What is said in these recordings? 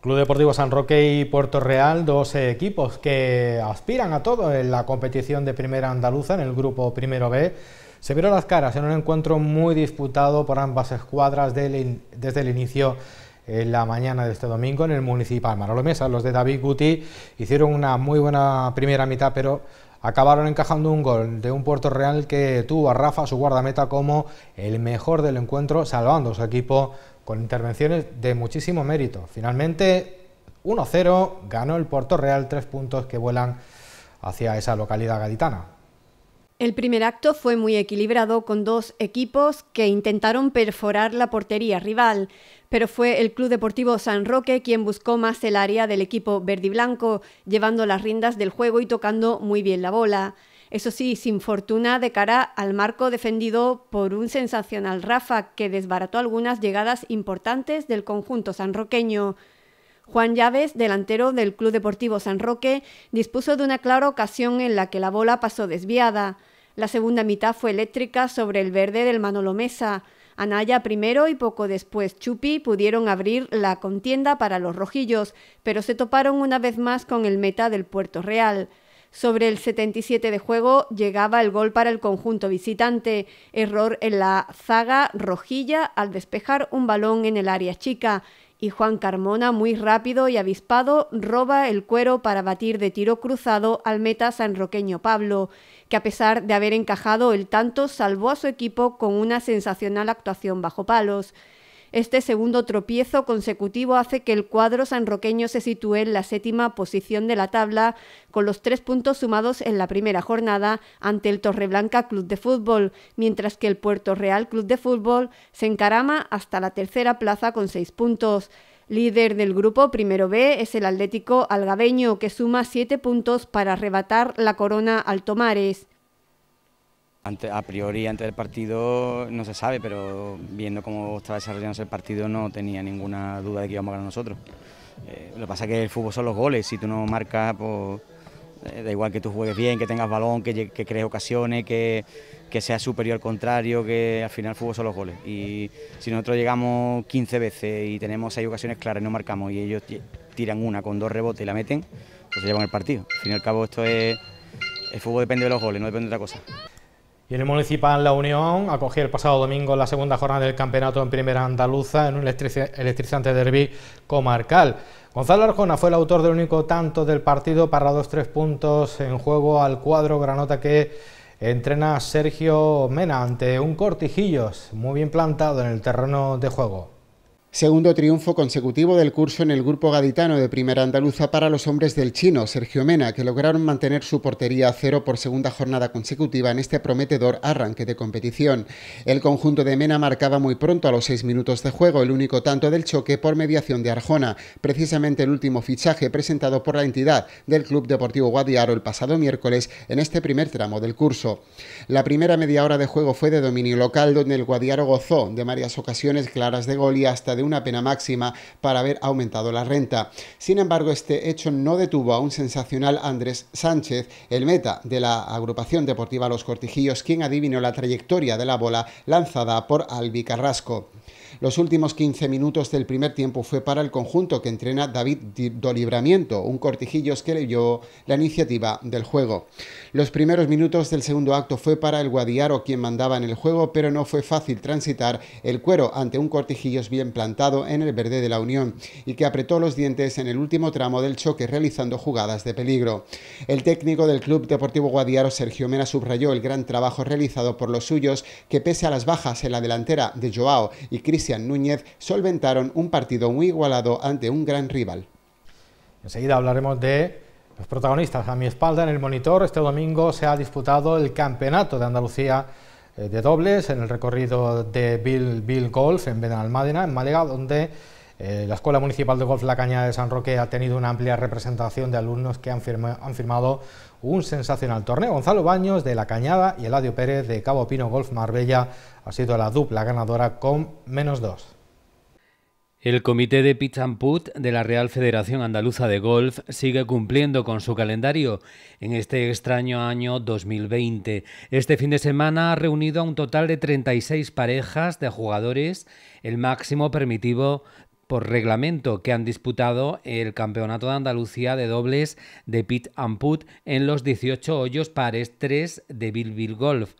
Club Deportivo San Roque y Puerto Real, dos equipos que aspiran a todo en la competición de Primera Andaluza, en el grupo Primero B, se vieron las caras en un encuentro muy disputado por ambas escuadras desde el inicio en la mañana de este domingo en el Municipal Manolo Los de David Guti hicieron una muy buena primera mitad, pero acabaron encajando un gol de un Puerto Real que tuvo a Rafa, su guardameta, como el mejor del encuentro, salvando a su equipo con intervenciones de muchísimo mérito. Finalmente, 1-0, ganó el Puerto Real, tres puntos que vuelan hacia esa localidad gaditana. El primer acto fue muy equilibrado con dos equipos que intentaron perforar la portería rival, pero fue el Club Deportivo San Roque quien buscó más el área del equipo verdiblanco, llevando las riendas del juego y tocando muy bien la bola. Eso sí, sin fortuna de cara al marco defendido por un sensacional Rafa que desbarató algunas llegadas importantes del conjunto sanroqueño. Juan Llaves, delantero del Club Deportivo San Roque, dispuso de una clara ocasión en la que la bola pasó desviada. La segunda mitad fue eléctrica sobre el verde del Manolo Mesa. Anaya primero y poco después Chupi pudieron abrir la contienda para los rojillos, pero se toparon una vez más con el meta del Puerto Real. Sobre el 77 de juego llegaba el gol para el conjunto visitante, error en la zaga rojilla al despejar un balón en el área chica y Juan Carmona, muy rápido y avispado, roba el cuero para batir de tiro cruzado al meta sanroqueño Pablo, que a pesar de haber encajado el tanto salvó a su equipo con una sensacional actuación bajo palos. Este segundo tropiezo consecutivo hace que el cuadro sanroqueño se sitúe en la séptima posición de la tabla, con los tres puntos sumados en la primera jornada ante el Torreblanca Club de Fútbol, mientras que el Puerto Real Club de Fútbol se encarama hasta la tercera plaza con seis puntos. Líder del grupo Primero B es el Atlético Algabeño, que suma siete puntos para arrebatar la corona al Tomares a priori, antes del partido no se sabe, pero viendo cómo estaba desarrollándose el partido no tenía ninguna duda de que íbamos a ganar nosotros. Eh, lo que pasa es que el fútbol son los goles, si tú no marcas, pues, eh, da igual que tú juegues bien, que tengas balón, que, crees ocasiones, que, seas superior al contrario, que al final el fútbol son los goles. Y si nosotros llegamos 15 veces y tenemos 6 ocasiones claras y no marcamos y ellos tiran una con dos rebotes y la meten, pues se llevan el partido. Al fin y al cabo esto es... El fútbol depende de los goles, no depende de otra cosa. Y el Municipal La Unión acogió el pasado domingo la segunda jornada del campeonato en Primera Andaluza en un electrizante derby comarcal. Gonzalo Arjona fue el autor del único tanto del partido para dos tres puntos en juego al cuadro granota que entrena Sergio Mena ante un cortijillos muy bien plantado en el terreno de juego. Segundo triunfo consecutivo del curso en el grupo gaditano de Primera Andaluza para los hombres del chino, Sergio Mena, que lograron mantener su portería a cero por segunda jornada consecutiva en este prometedor arranque de competición. El conjunto de Mena marcaba muy pronto a los seis minutos de juego el único tanto del choque por mediación de Arjona, precisamente el último fichaje presentado por la entidad del Club Deportivo Guadiaro el pasado miércoles en este primer tramo del curso. La primera media hora de juego fue de dominio local, donde el Guadiaro gozó de varias ocasiones claras de gol y hasta de una pena máxima para haber aumentado la renta. Sin embargo, este hecho no detuvo a un sensacional Andrés Sánchez, el meta de la agrupación deportiva Los Cortijillos, quien adivinó la trayectoria de la bola lanzada por Albi Carrasco. Los últimos 15 minutos del primer tiempo fue para el conjunto que entrena David Dolibramiento, un cortijillos que le la iniciativa del juego. Los primeros minutos del segundo acto fue para el Guadiaro quien mandaba en el juego, pero no fue fácil transitar el cuero ante un cortijillos bien plantado en el verde de la Unión y que apretó los dientes en el último tramo del choque realizando jugadas de peligro. El técnico del Club Deportivo Guadiaro, Sergio Mena, subrayó el gran trabajo realizado por los suyos que pese a las bajas en la delantera de Joao y Cristian Núñez, solventaron un partido muy igualado ante un gran rival. Enseguida hablaremos de los protagonistas. A mi espalda en el monitor, este domingo se ha disputado el Campeonato de Andalucía eh, de dobles en el recorrido de Bill, Bill Golf en Benalmádena, en Málaga, donde eh, la Escuela Municipal de Golf La Cañada de San Roque ha tenido una amplia representación de alumnos que han, han firmado un sensacional torneo. Gonzalo Baños de La Cañada y Eladio Pérez de Cabo Pino Golf Marbella ha sido la dupla ganadora con menos dos. El Comité de Pitch and Put de la Real Federación Andaluza de Golf sigue cumpliendo con su calendario en este extraño año 2020. Este fin de semana ha reunido a un total de 36 parejas de jugadores, el máximo permitido, por reglamento que han disputado el Campeonato de Andalucía de dobles de pit and put en los 18 hoyos pares 3 de Bilbil Golf.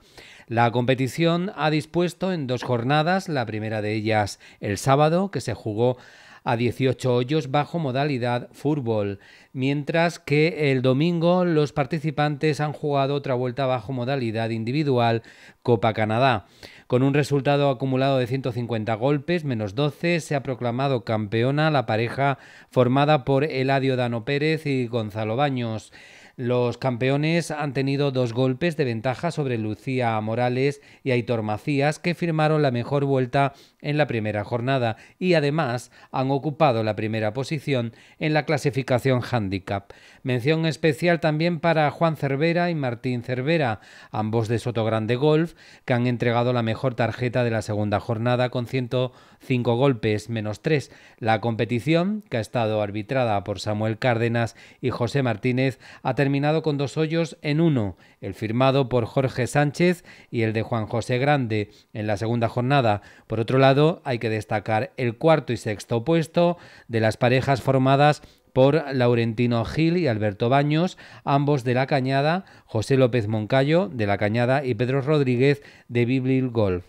La competición ha dispuesto en dos jornadas, la primera de ellas el sábado, que se jugó a 18 hoyos bajo modalidad fútbol, mientras que el domingo los participantes han jugado otra vuelta bajo modalidad individual Copa Canadá. Con un resultado acumulado de 150 golpes, menos 12, se ha proclamado campeona la pareja formada por Eladio Dano Pérez y Gonzalo Baños. Los campeones han tenido dos golpes de ventaja sobre Lucía Morales y Aitor Macías, que firmaron la mejor vuelta en la primera jornada y además han ocupado la primera posición en la clasificación handicap. Mención especial también para Juan Cervera y Martín Cervera, ambos de Sotogrande Golf, que han entregado la mejor tarjeta de la segunda jornada con 105 golpes menos 3. La competición, que ha estado arbitrada por Samuel Cárdenas y José Martínez, ha terminado con dos hoyos en uno, el firmado por Jorge Sánchez y el de Juan José Grande en la segunda jornada. Por otro lado, hay que destacar el cuarto y sexto puesto de las parejas formadas por Laurentino Gil y Alberto Baños, ambos de La Cañada, José López Moncayo de La Cañada y Pedro Rodríguez de Biblil Golf.